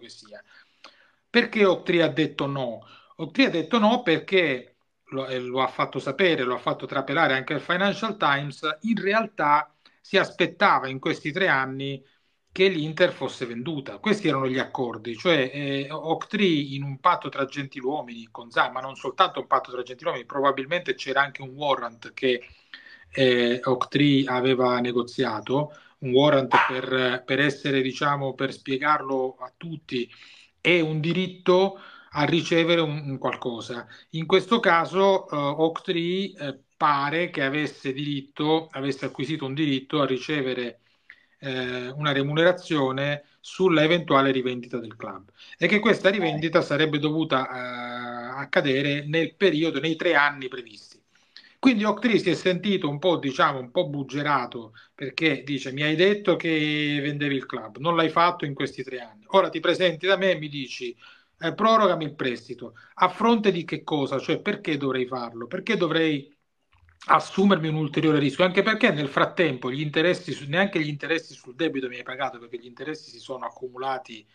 che sia. Perché Octree ha detto no? Octree ha detto no perché lo, eh, lo ha fatto sapere, lo ha fatto trapelare anche il Financial Times, in realtà si aspettava in questi tre anni che l'Inter fosse venduta. Questi erano gli accordi, cioè eh, Octree in un patto tra gentiluomini con Zai, ma non soltanto un patto tra gentiluomini, probabilmente c'era anche un warrant che eh, Octree aveva negoziato un warrant per, per essere, diciamo, per spiegarlo a tutti, è un diritto a ricevere un, un qualcosa. In questo caso eh, Octree eh, pare che avesse diritto, avesse acquisito un diritto a ricevere eh, una remunerazione sulla eventuale rivendita del club e che questa rivendita sarebbe dovuta eh, accadere nel periodo, nei tre anni previsti. Quindi Octri si è sentito un po', diciamo, un po' buggerato perché dice mi hai detto che vendevi il club, non l'hai fatto in questi tre anni, ora ti presenti da me e mi dici eh, prorogami il prestito, a fronte di che cosa? Cioè perché dovrei farlo? Perché dovrei assumermi un ulteriore rischio, anche perché nel frattempo gli interessi, su, neanche gli interessi sul debito mi hai pagato perché gli interessi si sono accumulati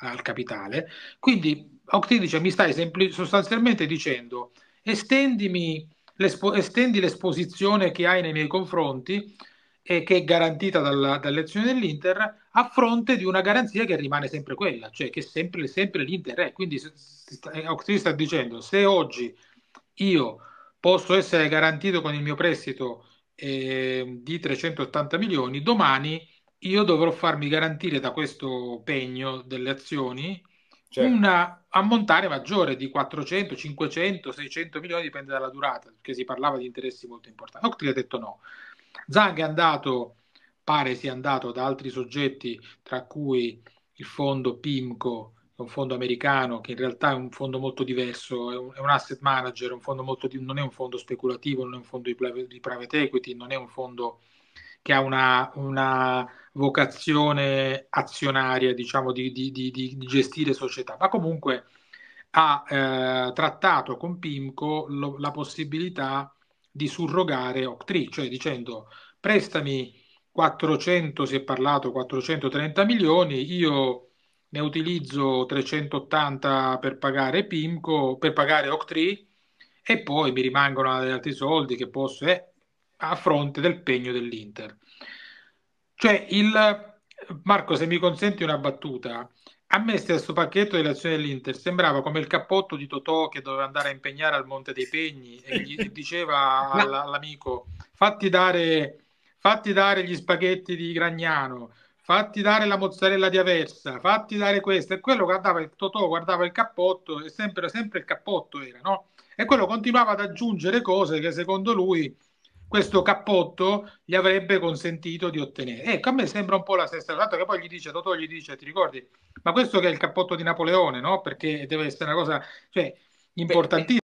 al capitale. Quindi Octri dice mi stai sempl- sostanzialmente dicendo estendimi l'espo- estendi l'esposizione che hai nei miei confronti e che è garantita dalla, dall'azione dell'Inter a fronte di una garanzia che rimane sempre quella, cioè che sempre, sempre l'Inter è. Quindi eh, si sta, dicendo se oggi io posso essere garantito con il mio prestito eh, di 380 milioni, domani io dovrò farmi garantire da questo pegno delle azioni certo. una ammontare maggiore di 400, 500, 600 milioni, dipende dalla durata, perché si parlava di interessi molto importanti. Octri ha detto no. Zang è andato, pare sia andato da altri soggetti, tra cui il fondo PIMCO, un fondo americano che in realtà è un fondo molto diverso, è un, è un asset manager, un fondo molto di, non è un fondo speculativo, non è un fondo di, di private equity, non è un fondo che ha una, una vocazione azionaria, diciamo, di, di, di, di, gestire società, ma comunque ha eh, trattato con Pimco lo, la possibilità di surrogare Octri, cioè dicendo prestami 400, si è parlato 430 milioni, io ne utilizzo 380 per pagare Pimco, per pagare Octri e poi mi rimangono altri soldi che posso... Eh, a fronte del pegno dell'Inter. Cioè, il... Marco, se mi consenti una battuta, a me stesso pacchetto delle azioni dell'Inter sembrava come il cappotto di Totò che doveva andare a impegnare al Monte dei Pegni e gli diceva all- all'amico fatti dare, fatti dare gli spaghetti di Gragnano, fatti dare la mozzarella di Aversa, fatti dare questo. E quello guardava il Totò, guardava il cappotto e sempre, sempre il cappotto era, no? E quello continuava ad aggiungere cose che secondo lui questo cappotto gli avrebbe consentito di ottenere. Ecco, a me sembra un po' la stessa cosa, che poi gli dice, Totò gli dice, ti ricordi, ma questo che è il cappotto di Napoleone, no? Perché deve essere una cosa cioè, importantissima.